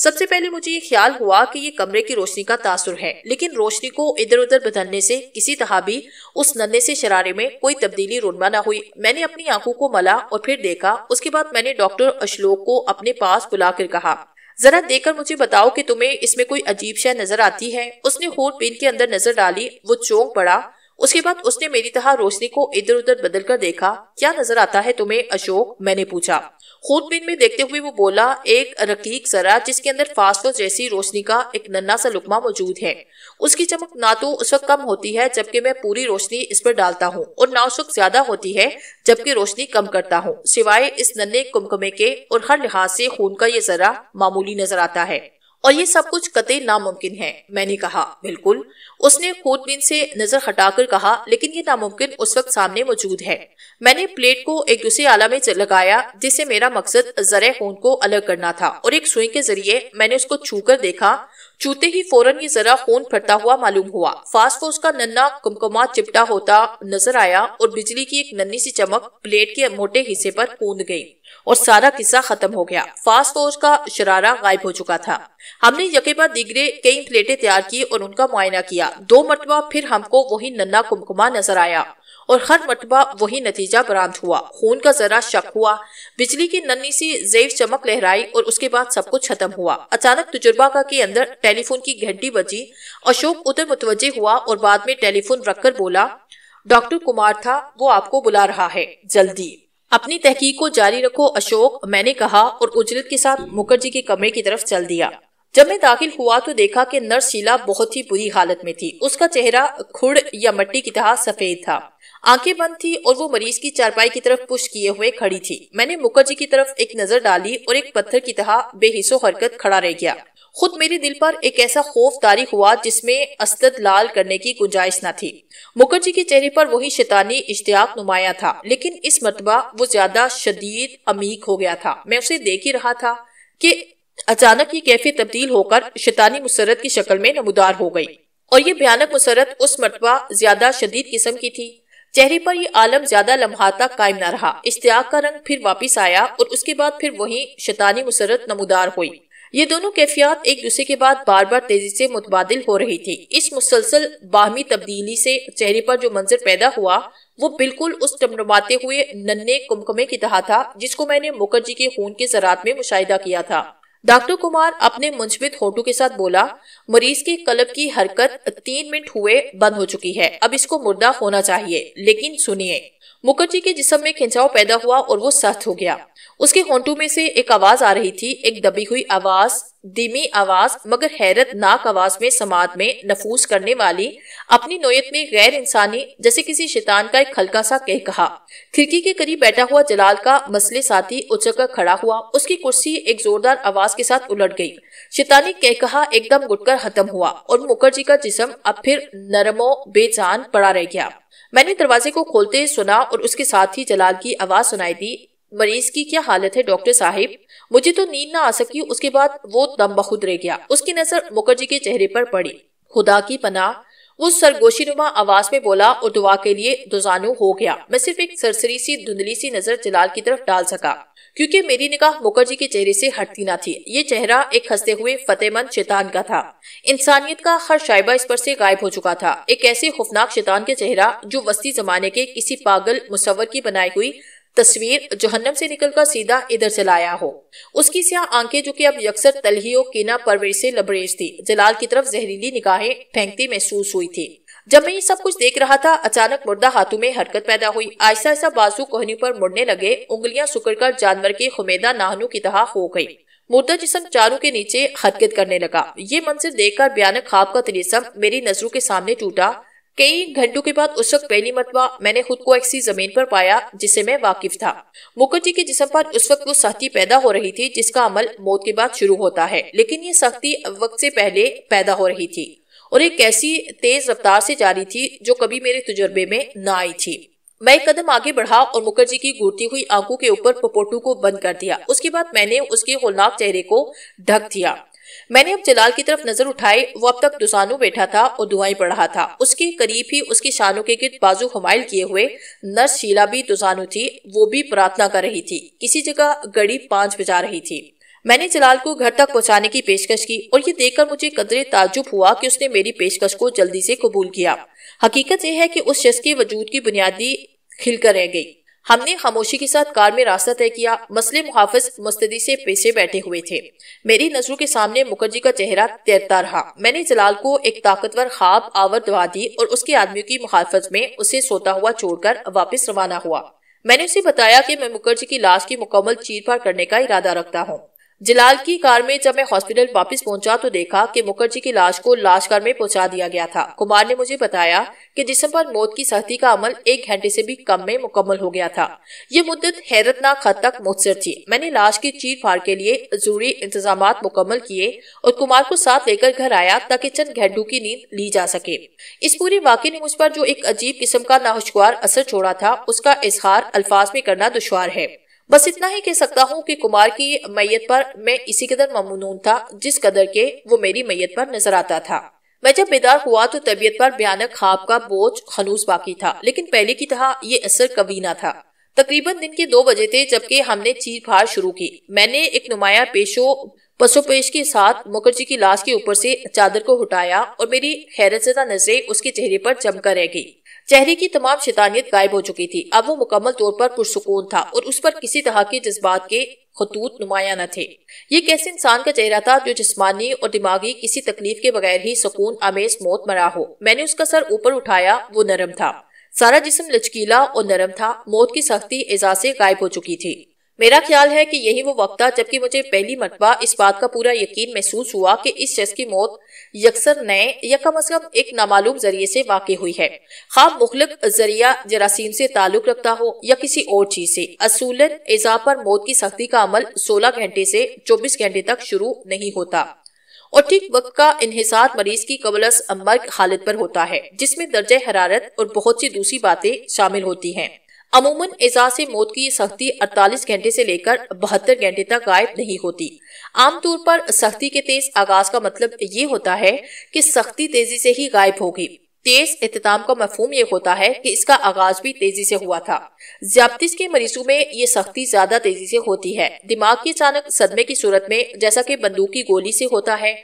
सबसे पहले मुझे ये ख्याल हुआ कि ये कमरे की रोशनी का तासुर है लेकिन रोशनी को इधर उधर बदलने से किसी तरह भी उस नन्हे से शरारे में कोई तब्दीली रोनमा न हुई मैंने अपनी आंखों को मला और फिर देखा उसके बाद मैंने डॉक्टर अशलोक को अपने पास बुलाकर कहा जरा देखकर मुझे बताओ कि तुम्हें इसमें कोई अजीब शय नजर आती है उसने होट पिन के अंदर नजर डाली वो चौंक पड़ा उसके बाद उसने मेरी तरह रोशनी को इधर उधर बदल कर देखा क्या नजर आता है तुम्हें अशोक मैंने पूछा खूनबीन में देखते हुए वो बोला एक रकीक जरा जिसके अंदर फास्फोर जैसी रोशनी का एक नन्ना सा लुकमा मौजूद है उसकी चमक ना तो उस वक्त कम होती है जबकि मैं पूरी रोशनी इस पर डालता हूँ और ना उस वक्त ज्यादा होती है जबकि रोशनी कम करता हूँ सिवाय इस नन्ने कुमकमे के और हर लिहाज से खून का ये जरा मामूली नजर आता है और ये सब कुछ कतई नामुमकिन है मैंने कहा बिल्कुल उसने खोदबीन से नजर हटाकर कहा लेकिन ये नामुमकिन उस वक्त सामने मौजूद है मैंने प्लेट को एक दूसरे आला में लगाया जिससे मेरा मकसद जरा खून को अलग करना था और एक सुई के जरिए मैंने उसको कर देखा छूते ही फौरन ये जरा खून फटता हुआ मालूम हुआ फास्फोस का नन्ना कुमकुमा चिपटा होता नजर आया और बिजली की एक नन्नी सी चमक प्लेट के मोटे हिस्से पर कूद गई और सारा किस्सा खत्म हो गया फास्ट फोर्स का शरारा गायब हो चुका था हमने यके बाद दिगरे कई प्लेटें तैयार की और उनका मुआयना किया दो मरतबा फिर हमको वही नन्ना कुमकुमा नजर आया और हर मरतबा वही नतीजा बरामद हुआ खून का जरा शक हुआ बिजली की नन्नी सी जेब चमक लहराई और उसके बाद सब कुछ खत्म हुआ अचानक तजुर्बा का के अंदर टेलीफोन की घंटी बजी अशोक उधर मुतवजे हुआ और बाद में टेलीफोन रखकर बोला डॉक्टर कुमार था वो आपको बुला रहा है जल्दी अपनी तहकीक को जारी रखो अशोक मैंने कहा और उजरत के साथ मुखर्जी के कमरे की तरफ चल दिया जब मैं दाखिल हुआ तो देखा कि नर्स शीला बहुत ही बुरी हालत में थी उसका चेहरा खुड़ या मट्टी की तरह सफेद था आंखें बंद थी और वो मरीज की चारपाई की तरफ पुश किए हुए खड़ी थी मैंने मुखर्जी की तरफ एक नजर डाली और एक पत्थर की तरह बेहिसो हरकत खड़ा रह गया खुद मेरे दिल पर एक ऐसा खौफ तारीख हुआ जिसमें असद लाल करने की गुंजाइश न थी मुखर्जी के चेहरे पर वही शैतानी इश्तियाक नुमाया था लेकिन इस मरतबा वो ज्यादा शदीद अमीक हो गया था मैं उसे देख ही रहा था कि अचानक ये कैफे तब्दील होकर शैतानी मुसरत की शक्ल में नमदार हो गई और ये भयानक मुसरत उस मरतबा ज्यादा शदीद किस्म की थी चेहरे पर ये आलम ज्यादा लम्हा तक कायम न रहा इश्तियाक का रंग फिर वापिस आया और उसके बाद फिर वही शैतानी मुसरत नमदार हुई ये दोनों कैफियात एक दूसरे के बाद बार बार तेजी से मुतबादल हो रही थी इस मुसलसल बाहमी तब्दीली से चेहरे पर जो मंजर पैदा हुआ वो बिल्कुल उस टमटमाते हुए नन्हे कुमकमे की तरह था जिसको मैंने मुखर्जी के खून के जरात में मुशाहिदा किया था डॉक्टर कुमार अपने मुंशबित होटू के साथ बोला मरीज के कलब की हरकत तीन मिनट हुए बंद हो चुकी है अब इसको मुर्दा होना चाहिए लेकिन सुनिए मुखर्जी के जिसम में खिंचाव पैदा हुआ और वो सख्त हो गया उसके होंटू में से एक आवाज आ रही थी एक दबी हुई आवाज धीमी आवाज मगर हैरत नाक आवाज में समाज में नफूस करने वाली अपनी नोयत में गैर इंसानी जैसे किसी शैतान का एक हल्का सा कह कहा खिड़की के करीब बैठा हुआ जलाल का मसले साथी कर खड़ा हुआ उसकी कुर्सी एक जोरदार आवाज के साथ उलट गई शैतानी कह कहा एकदम गुटकर खत्म हुआ और मुखर्जी का जिसम अब फिर नरमो बेचान पड़ा रह गया मैंने दरवाजे को खोलते सुना और उसके साथ ही जलाल की आवाज सुनाई दी मरीज की क्या हालत है डॉक्टर साहिब मुझे तो नींद ना आ सकी उसके बाद वो दम बखुद रह गया उसकी नजर मुखर्जी के चेहरे पर पड़ी खुदा की पनाह उस नुमा आवाज में बोला और दुआ के लिए दुजानु हो गया मैं सिर्फ एक सरसरी सी धुंधली सी नजर जलाल की तरफ डाल सका क्योंकि मेरी निगाह मुखर्जी के चेहरे से हटती ना थी ये चेहरा एक हंसते हुए फतेहमंद शैतान का था इंसानियत का हर शाइबा इस पर से गायब हो चुका था एक ऐसे खौफनाक शैतान के चेहरा जो वस्ती जमाने के किसी पागल मुसवर की बनाई हुई तस्वीर जहन्नम से निकलकर सीधा इधर चलाया हो उसकी सिया आंखें जो कि अब यकसर तलहियो कीना परवरिश से लबरेज थी जलाल की तरफ जहरीली निगाहें फेंकती महसूस हुई थी जब मैं ये सब कुछ देख रहा था अचानक मुर्दा हाथों में हरकत पैदा हुई आहिस्ता आहिस्ता बाजू कोहनी पर मुड़ने लगे उंगलियां सुकड़ कर जानवर के खुमेदा नाहनू की तरह हो गई मुर्दा जिसम चारों के नीचे हरकत करने लगा ये मंजर देखकर भयानक खाब का तिलिसम मेरी नजरों के सामने टूटा कई घंटों के बाद उस वक्त पहली मतबा मैंने खुद को ऐसी जमीन पर पाया जिससे मैं वाकिफ था मुखर्जी के जिसम पर उस वक्त वो सख्ती पैदा हो रही थी जिसका अमल मौत के बाद शुरू होता है लेकिन ये सख्ती वक्त से पहले पैदा हो रही थी और एक ऐसी तेज रफ्तार से जारी थी जो कभी मेरे तजुर्बे में न आई थी मैं एक कदम आगे बढ़ा और मुखर्जी की घूरती हुई आंखों के ऊपर पपोटू को बंद कर दिया उसके बाद मैंने उसके होलनाक चेहरे को ढक दिया मैंने अब जलाल की तरफ नजर उठाई वो अब तक दुसानू बैठा था और दुआई पढ़ रहा था उसके करीब ही उसकी शानों के गिर बाजू हमाइल किए हुए नर्स शीला भी दुसानू थी वो भी प्रार्थना कर रही थी किसी जगह गड़ी पांच बजा रही थी मैंने जलाल को घर तक पहुंचाने की पेशकश की और ये देखकर मुझे कदरे ताजुब हुआ कि उसने मेरी पेशकश को जल्दी से कबूल किया हकीकत यह है कि उस शख्स के वजूद की बुनियादी खिलकर रह गई हमने खामोशी के साथ कार में रास्ता तय किया मसले मुहाफिज मुस्तदी से पेशे बैठे हुए थे मेरी नजरों के सामने मुखर्जी का चेहरा तैरता रहा मैंने जलाल को एक ताकतवर खाब आवर दवा दी और उसके आदमियों की मुखालफत में उसे सोता हुआ छोड़कर वापस रवाना हुआ मैंने उसे बताया कि मैं मुखर्जी की लाश की मुकम्मल चीर करने का इरादा रखता हूँ जलाल की कार में जब मैं हॉस्पिटल वापस पहुंचा तो देखा कि मुखर्जी की लाश को लाश कार में पहुंचा दिया गया था कुमार ने मुझे बताया कि जिसम पर मौत की सख्ती का अमल एक घंटे से भी कम में मुकम्मल हो गया था ये मुद्दत हैरतनाक हद तक मुखसर थी मैंने लाश की चीर फाड़ के लिए जरूरी इंतजाम मुकम्मल किए और कुमार को साथ लेकर घर आया ताकि चंद घंटों की नींद ली जा सके इस पूरे वाक्य ने मुझ पर जो एक अजीब किस्म का नाहुशवार असर छोड़ा था उसका इजहार अल्फाज में करना दुशवार है बस इतना ही कह सकता हूँ कि कुमार की मैयत पर मैं इसी कदर ममनून था जिस कदर के वो मेरी मैयत पर नजर आता था मैं जब बेदार हुआ तो तबीयत पर भयानक खाब का बोझ खनूस बाकी था लेकिन पहले की तरह ये असर कभी ना था तकरीबन दिन के दो बजे थे जबकि हमने चीर फाड़ शुरू की मैंने एक नुमाया पेशो पशुपेश के साथ मुखर्जी की लाश के ऊपर से चादर को हटाया और मेरी हैरत नजरें उसके चेहरे पर जमकर रह गई चेहरे की तमाम शैतानियत गायब हो चुकी थी अब वो मुकम्मल तौर पर पुरसकून था और उस पर किसी तरह के जज्बात के खतूत नुमाया न थे ये कैसे इंसान का चेहरा था जो जिस्मानी और दिमागी किसी तकलीफ के बगैर ही सुकून आमेज मौत मरा हो मैंने उसका सर ऊपर उठाया वो नरम था सारा जिस्म लचकीला और नरम था मौत की सख्ती एजाज से गायब हो चुकी थी मेरा ख्याल है कि यही वो वक्त था जबकि मुझे पहली मरतबा इस बात का पूरा यकीन महसूस हुआ कि इस शख्स की मौत यकसर नए या कम अज कम एक नामालूम जरिए से वाकई हुई है खाब मुखलक जरिया जरासीम से ताल्लुक रखता हो या किसी और चीज से असूलन एजा पर मौत की सख्ती का अमल सोलह घंटे से चौबीस घंटे तक शुरू नहीं होता और ठीक वक्त का इन्हिसार मरीज की कबलस मर्ग हालत पर होता है जिसमें दर्ज हरारत और बहुत सी दूसरी बातें शामिल होती हैं अमूमन एजाज मौत की सख्ती 48 घंटे से लेकर बहत्तर घंटे तक गायब नहीं होती आमतौर पर सख्ती के तेज आगाज का मतलब ये होता है कि सख्ती तेजी से ही गायब होगी तेज अहतमाम का मफहम ये होता है कि इसका आगाज भी तेजी से हुआ था ज्यादा के मरीजों में ये सख्ती ज्यादा तेजी से होती है दिमाग की अचानक सदमे की सूरत में जैसा कि बंदूक की गोली से होता है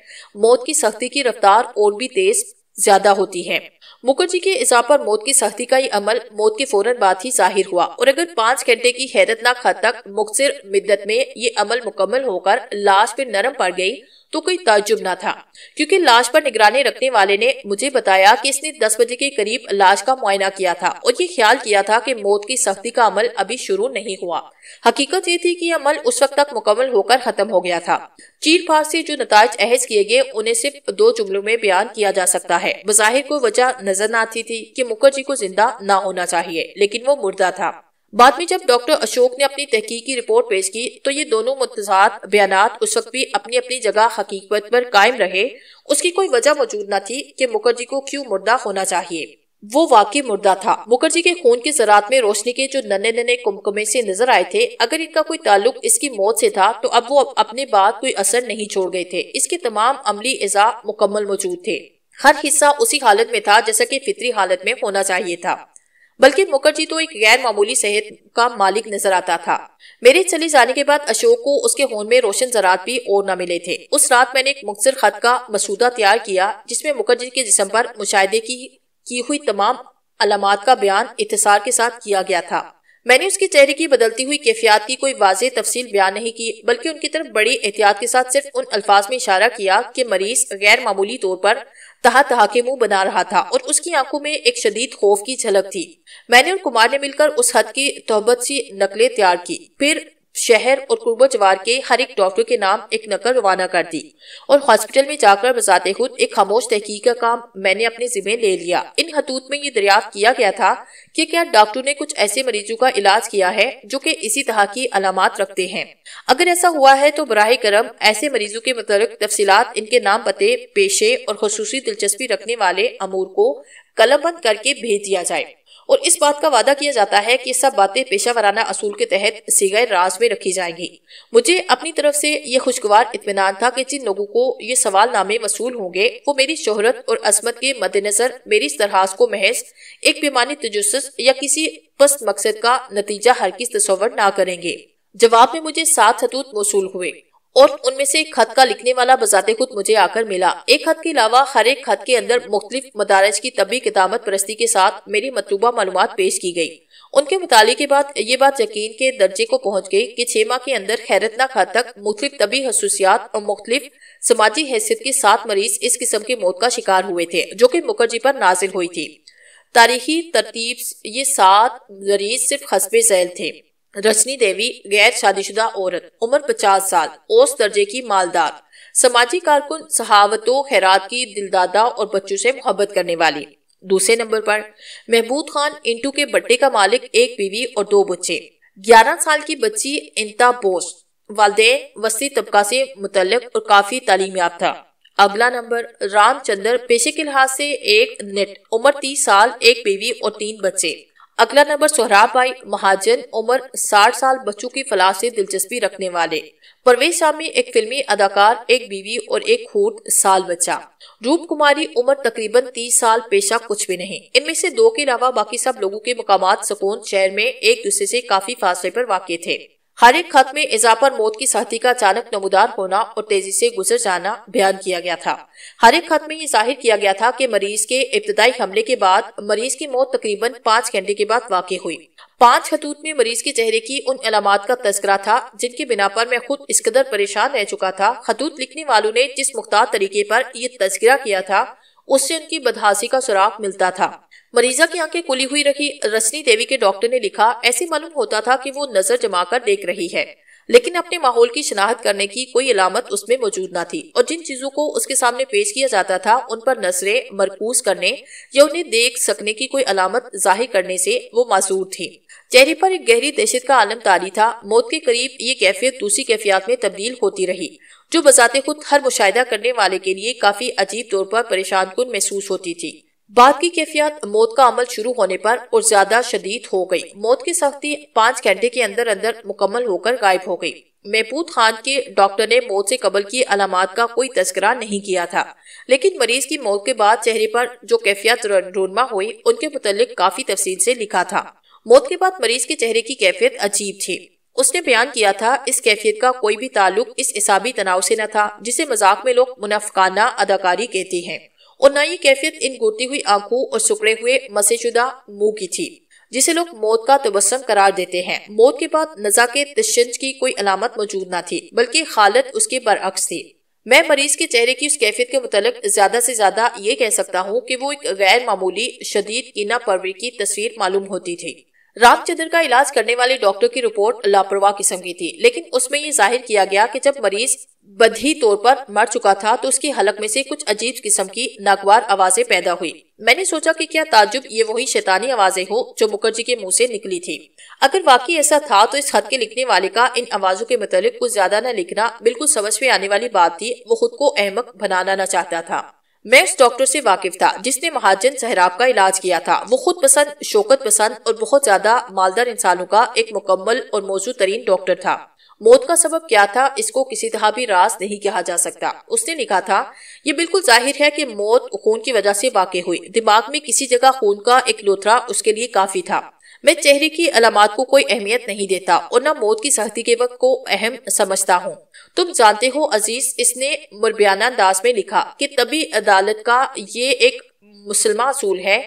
मौत की सख्ती की रफ्तार और भी तेज ज्यादा होती है मुखर्जी के इजा पर मौत की सख्ती का ये अमल मौत के फौरन बाद ही जाहिर हुआ और अगर पाँच घंटे की हैरतनाक हद तक मुखसर मिद्दत में ये अमल मुकम्मल होकर लाश पर नरम पड़ गयी तो कोई ताजुब न था क्योंकि लाश पर निगरानी रखने वाले ने मुझे बताया कि इसने 10 बजे के करीब लाश का मुआयना किया था और ये ख्याल किया था कि मौत की सख्ती का अमल अभी शुरू नहीं हुआ हकीकत ये थी कि अमल उस वक्त तक मुकम्मल होकर खत्म हो गया था चीर फाड़ से जो नतज अहज किए गए उन्हें सिर्फ दो जुमलों में बयान किया जा सकता है बज़ाहिर को वजह नजर न आती थी की मुखर्जी को जिंदा न होना चाहिए लेकिन वो मुर्दा था बाद में जब डॉक्टर अशोक ने अपनी तहकीकी रिपोर्ट पेश की तो ये दोनों मुतजाद बयान उस वक्त भी अपनी अपनी जगह हकीकत पर कायम रहे उसकी कोई वजह मौजूद न थी कि मुखर्जी को क्यों मुर्दा होना चाहिए वो वाकई मुर्दा था मुखर्जी के खून की जरात में रोशनी के जो नन्हे नन्हे कुमकुमे से नजर आए थे अगर इनका कोई ताल्लुक इसकी मौत से था तो अब वो अपने बाद कोई असर नहीं छोड़ गए थे इसके तमाम अमली इजा मुकम्मल मौजूद थे हर हिस्सा उसी हालत में था जैसा कि फितरी हालत में होना चाहिए था बल्कि मुखर्जी तो एक गैर मामूली सेहत का मालिक नजर आता था मेरे चले जाने के बाद अशोक को उसके होन में रोशन जरात भी और न मिले थे उस रात मैंने एक मुख्तर खत का मसूदा तैयार किया जिसमें मुखर्जी के जिसम पर मुशाहे की की हुई तमाम अलामत का बयान इतिसार के साथ किया गया था मैंने उसके चेहरे की बदलती हुई कैफियात की कोई वाज तफसील बयान नहीं की बल्कि उनकी तरफ बड़ी एहतियात के साथ सिर्फ उन अल्फाज में इशारा किया कि मरीज गैर मामूली तौर पर तहा तहा के मुंह बना रहा था और उसकी आंखों में एक शदीद खौफ की झलक थी मैंने और कुमार ने मिलकर उस हद की तोहबत सी नकलें तैयार की फिर शहर और जवार के हर एक डॉक्टर के नाम एक नकल रवाना कर दी और हॉस्पिटल में जाकर बजाते खुद एक खामोश तहकी का काम मैंने अपने जिम्मे ले लिया इन हतूत में ये दरिया किया गया था कि क्या डॉक्टर ने कुछ ऐसे मरीजों का इलाज किया है जो कि इसी तरह की अलामत रखते हैं अगर ऐसा हुआ है तो बरह करम ऐसे मरीजों के मुतलक तफसीत इनके नाम पते पेशे और खसूसी दिलचस्पी रखने वाले अमूर को कलम बंद करके भेज दिया जाए और इस बात का वादा किया जाता है कि सब बातें पेशा वराना असूल के तहत सीगे राज में रखी जाएंगी मुझे अपनी तरफ से ये खुशगवार इतमान था कि जिन लोगों को ये सवाल नामे वसूल होंगे वो मेरी शोहरत और असमत के मद्देनजर मेरी इस को महज एक बेमानी तजस या किसी पस्त मकसद का नतीजा हर किस तस्वर न करेंगे जवाब में मुझे सात हतूत वसूल हुए और उनमें से खत का लिखने वाला बजाते खुद मुझे आकर मिला एक खत के अलावा हर एक खत के अंदर मुख्तलिफ मदारज की तबी कदामत परस्ती के साथ मेरी मतलूबा मालूम पेश की गयी उनके मुताले के बाद ये बात यकीन के दर्जे को पहुँच गई की छह माह के अंदर हैरतना खत तक मुख्तलिफ तबी खसूसियात और मुख्तलिफ समाजी हैसियत के सात मरीज इस किस्म की मौत का शिकार हुए थे जो की मुखर्जी पर नाजिल हुई थी तारीखी तरतीब ये सात मरीज सिर्फ हसबे जैल थे रशनी देवी गैर शादीशुदा औरत उम्र 50 साल औस दर्जे की मालदार समाजी कारकुन सहावतों खैरात की दिलदादा और बच्चों से मोहब्बत करने वाली दूसरे नंबर पर महमूद खान इंटू के बट्टे का मालिक एक बीवी और दो बच्चे 11 साल की बच्ची इंता बोस वाले वस्ती तबका से मुतल और काफी तालीम था अगला नंबर रामचंद्र पेशे के लिहाज से एक नेट उम्र तीस साल एक बीवी और तीन बच्चे अगला नंबर सोहराब भाई महाजन उम्र 60 साल बच्चों की फलाह से दिलचस्पी रखने वाले परवेश शामी एक फिल्मी अदाकार एक बीवी और एक खूट साल बच्चा रूप कुमारी उम्र तकरीबन 30 साल पेशा कुछ भी नहीं इनमें से दो के अलावा बाकी सब लोगों के मकाम सुकून शहर में एक दूसरे से काफी फासले पर वाक़ थे हर एक खत में इजापर मौत की सहती का अचानक नमोदार होना और तेजी से गुजर जाना बयान किया गया था हर एक खत में ये जाहिर किया गया था कि मरीज के इब्तदाई हमले के बाद मरीज की मौत तकरीबन पाँच घंटे के बाद वाक़ हुई पांच खतूत में मरीज के चेहरे की उन अलामत का तस्करा था जिनके बिना पर मैं खुद इस कदर परेशान रह चुका था खतूत लिखने वालों ने जिस मुख्तार तरीके पर यह तस्करा किया था उससे उनकी बदहासी का सुराग मिलता था मरीजा की आंखें खुली हुई रखी रश्मि देवी के डॉक्टर ने लिखा ऐसे मालूम होता था कि वो नजर जमाकर देख रही है लेकिन अपने माहौल की शनाख्त करने की कोई अलामत उसमें मौजूद न थी और जिन चीजों को उसके सामने पेश किया जाता था उन पर नजरें मरकूज करने या उन्हें देख सकने की कोई अलामत जाहिर करने से वो मासूर थी चेहरे पर एक गहरी दहशत का आलम तारी था मौत के करीब ये कैफियत दूसरी कैफियत में तब्दील होती रही जो बजाते खुद हर मुशाह करने वाले के लिए काफी अजीब तौर पर परेशान कुन महसूस होती थी बाद की कैफियत मौत का अमल शुरू होने पर और ज्यादा शदीद हो गई मौत की सख्ती पाँच घंटे के अंदर अंदर मुकम्मल होकर गायब हो गई महबूद खान के डॉक्टर ने मौत से कबल की अलामत का कोई तस्करा नहीं किया था लेकिन मरीज की मौत के बाद चेहरे पर जो कैफियत रूनमा हुई उनके मुतालिक काफी तफसील से लिखा था मौत के बाद मरीज के चेहरे की कैफियत अजीब थी उसने बयान किया था इस कैफियत का कोई भी ताल्लुक इस हिसाबी तनाव से न था जिसे मजाक में लोग मुनाफकाना अदाकारी कहते हैं और न ये कैफियत इन गोती हुई आंखों और सुकड़े हुए मसेशुदा मुंह की थी जिसे लोग मौत का तबस्म करार देते हैं मौत के बाद नजा के तशंज की कोई अलामत मौजूद न थी बल्कि हालत उसके बरअक्स थी मैं मरीज के चेहरे की उस कैफियत के मुतल ज्यादा से ज्यादा ये कह सकता हूँ कि वो एक गैर मामूली शदीद इना परवरी की तस्वीर मालूम होती थी रामचंद्र का इलाज करने वाले डॉक्टर की रिपोर्ट लापरवाह किस्म की थी लेकिन उसमें ये जाहिर किया गया कि जब मरीज बधी तौर पर मर चुका था तो उसकी हलक में से कुछ अजीब किस्म की नागवार आवाजें पैदा हुई मैंने सोचा कि क्या ताजुब ये वही शैतानी आवाजें हो जो मुखर्जी के मुंह से निकली थी अगर वाकई ऐसा था तो इस खत के लिखने वाले का इन आवाजों के मुतालिक कुछ ज्यादा न लिखना बिल्कुल समझ में आने वाली बात थी वो खुद को अहमक बनाना न चाहता था मैं उस डॉक्टर से वाकिफ था जिसने महाजन सहराब का इलाज किया था वो खुद पसंद शोकत पसंद और बहुत ज्यादा मालदार इंसानों का एक मुकम्मल और मौजूद तरीन डॉक्टर था मौत का सबब क्या था इसको किसी तरह भी रास नहीं कहा जा सकता उसने लिखा था ये बिल्कुल जाहिर है कि मौत खून की वजह से वाकई हुई दिमाग में किसी जगह खून का एक लोथरा उसके लिए काफी था मैं चेहरे की अलामत को कोई अहमियत नहीं देता और न मौत की सख्ती के वक्त को अहम समझता हूँ तुम जानते हो अजीज इसने मुरबियाना अंदाज में लिखा कि तभी अदालत का ये एक मुसलमान असूल है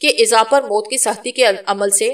कि इजा पर मौत की सख्ती के अमल से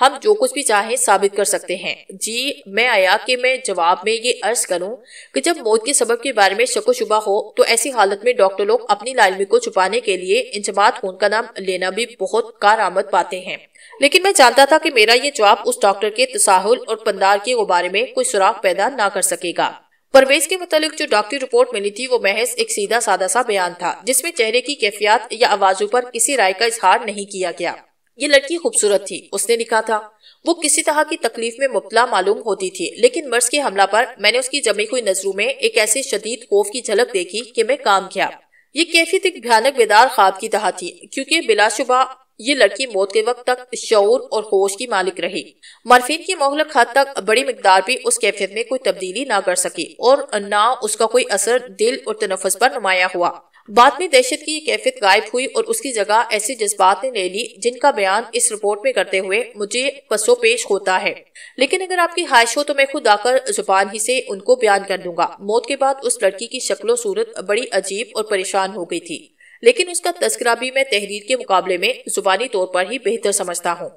हम जो कुछ भी चाहें साबित कर सकते हैं जी मैं आया कि मैं जवाब में ये अर्ज करूं कि जब मौत के सबब के बारे में शको शुबा हो तो ऐसी हालत में डॉक्टर लोग अपनी लालमी को छुपाने के लिए इंजमात खून का नाम लेना भी बहुत कार आमद पाते हैं लेकिन मैं जानता था कि मेरा ये जवाब उस डॉक्टर के तसाहुल और पंदार के गुबारे में कोई सुराग पैदा ना कर सकेगा परवेज के मुतालिक जो डॉक्टरी रिपोर्ट मिली थी वो महज एक सीधा सादा सा बयान था जिसमें चेहरे की कैफियत या आवाजों पर किसी राय का इजहार नहीं किया गया ये लड़की खूबसूरत थी उसने लिखा था वो किसी तरह की तकलीफ में मुबला मालूम होती थी लेकिन मर्ज के हमला पर मैंने उसकी जमी हुई नजरों में एक ऐसी शदीद खौफ की झलक देखी कि मैं काम किया ये कैफियत एक भयानक बेदार ख्वाब की तरह थी क्योंकि बिलाशुबा ये लड़की मौत के वक्त तक शौर और होश की मालिक रही मरफिन की मोहलक हद तक बड़ी मकदार भी उस कैफियत में कोई तब्दीली ना कर सकी और न उसका कोई असर दिल और तनफस पर नुमाया हुआ बाद में दहशत की कैफियत गायब हुई और उसकी जगह ऐसे जज्बात ने ले ली जिनका बयान इस रिपोर्ट में करते हुए मुझे पसो पेश होता है लेकिन अगर आपकी ख्वाहिश हो तो मैं खुद आकर जुबान ही से उनको बयान कर दूंगा मौत के बाद उस लड़की की शक्लो सूरत बड़ी अजीब और परेशान हो गई थी लेकिन उसका तस्करा भी मैं तहरीर के मुकाबले में जुबानी तौर पर ही बेहतर समझता हूँ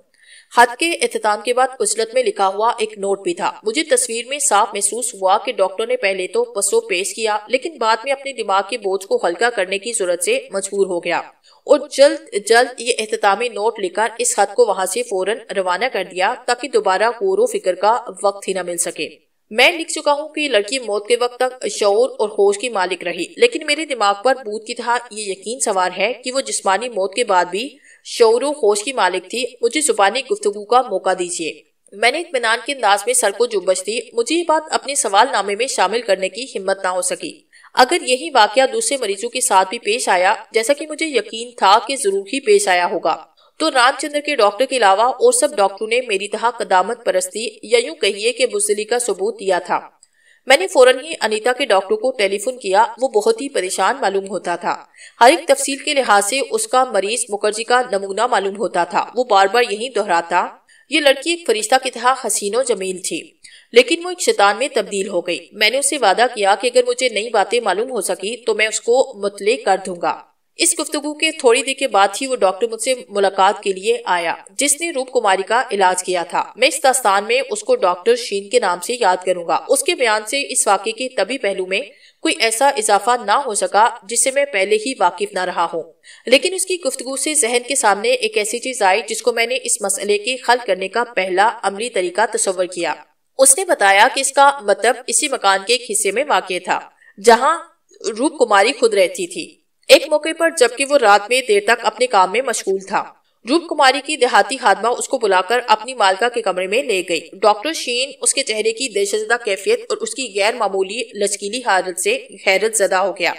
हद के अख्ताम के बाद उसलत में लिखा हुआ एक नोट भी था मुझे तस्वीर में साफ महसूस हुआ कि डॉक्टर ने पहले तो पसो पेश किया लेकिन बाद में अपने दिमाग के बोझ को हल्का करने की जरूरत से मजबूर हो गया और जल्द जल्द ये अहतामी नोट लेकर इस हद को वहां से फौरन रवाना कर दिया ताकि दोबारा गौर फिक्र का वक्त ही न मिल सके मैं लिख चुका हूँ कि लड़की मौत के वक्त तक शोर और होश की मालिक रही लेकिन मेरे दिमाग पर भूत की तरह ये यकीन सवार है कि वो जिस्मानी मौत के बाद भी शोर और होश की मालिक थी मुझे जुबानी गुफ्तगु का मौका दीजिए मैंने इतमान के अंदाज में सर को जुबश दी मुझे ये बात अपने सवाल नामे में शामिल करने की हिम्मत ना हो सकी अगर यही वाक्य दूसरे मरीजों के साथ भी पेश आया जैसा की मुझे यकीन था की जरूर ही पेश आया होगा तो रामचंद्र के डॉक्टर के अलावा और सब डॉक्टरों ने मेरी तरह कदामत परस्ती या यूं कहिए कि बुजली का सबूत दिया था मैंने फौरन ही अनीता के डॉक्टर को टेलीफोन किया वो बहुत ही परेशान मालूम होता था हर एक तफसील के लिहाज से उसका मरीज मुखर्जी का नमूना मालूम होता था वो बार बार यही दोहराता ये लड़की एक फरिश्ता की तरह हसीनो जमील थी लेकिन वो एक शैतान में तब्दील हो गई मैंने उससे वादा किया कि अगर मुझे नई बातें मालूम हो सकी तो मैं उसको मुतले कर दूंगा इस गुफ्तगु के थोड़ी देर के बाद ही वो डॉक्टर मुझसे मुलाकात के लिए आया जिसने रूप कुमारी का इलाज किया था मैं इस दास्तान में उसको डॉक्टर शीन के नाम से याद करूंगा उसके बयान से इस वाक्य के तभी पहलू में कोई ऐसा इजाफा ना हो सका जिससे मैं पहले ही वाकिफ ना रहा हूँ लेकिन उसकी गुफ्तगु से जहन के सामने एक ऐसी चीज आई जिसको मैंने इस मसले के हल करने का पहला अमली तरीका तस्वर किया उसने बताया कि इसका मतलब इसी मकान के एक हिस्से में वाक़ था जहाँ रूप कुमारी खुद रहती थी एक मौके पर जबकि वो रात में देर तक अपने काम में मशगूल था रूप कुमारी की देहाती हादमा उसको बुलाकर अपनी मालिका के कमरे में ले गई डॉक्टर शीन उसके चेहरे की दहशतदा कैफियत और उसकी गैर मामूली लचकीली हालत से हैरत जदा हो गया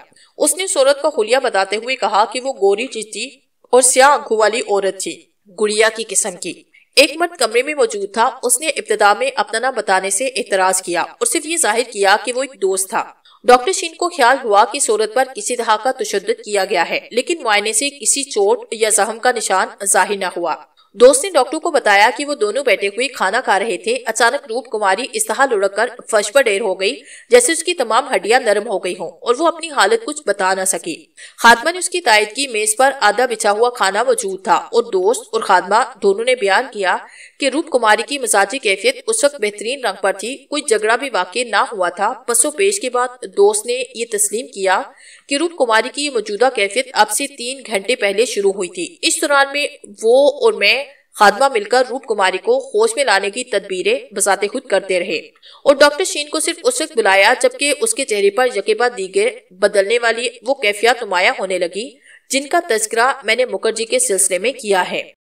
उसने सूरत का हुलिया बताते हुए कहा कि वो गोरी चिट्टी और स्या आंखों वाली औरत थी गुड़िया की किस्म की एक मर्द कमरे में मौजूद था उसने इब्तदा में अपना नाम बताने से एतराज किया और सिर्फ ये जाहिर किया कि वो एक दोस्त था डॉक्टर शीन को ख्याल हुआ कि सूरत पर किसी तरह का तशद किया गया है लेकिन मुआयने से किसी चोट या जख्म का निशान जाहिर न हुआ दोस्त ने डॉक्टर को बताया कि वो दोनों बैठे हुए खाना खा रहे थे अचानक रूप कुमारी इसहा लुढ़क कर फर्श पर ढेर हो गई जैसे उसकी तमाम हड्डियां नरम हो गई हों और वो अपनी हालत कुछ बता न सकी खादमा ने उसकी तायद की मेज पर आधा बिछा हुआ खाना मौजूद था और दोस्त और खादमा दोनों ने बयान किया कि रूप कुमारी की मिजाजी कैफियत उस वक्त बेहतरीन रंग पर थी कोई झगड़ा भी वाकई ना हुआ था पसों पेश के बाद दोस्त ने ये तस्लीम किया कि रूप कुमारी की मौजूदा कैफियत अब से तीन घंटे पहले शुरू हुई थी इस दौरान में वो और मैं खादमा मिलकर रूप कुमारी को होश में लाने की तदबीरें बसाते खुद करते रहे और डॉक्टर शीन को सिर्फ उस वक्त बुलाया जबकि उसके चेहरे पर यकेबा दीगर बदलने वाली वो कैफियत नुमाया होने लगी जिनका तस्करा मैंने मुखर्जी के सिलसिले में किया है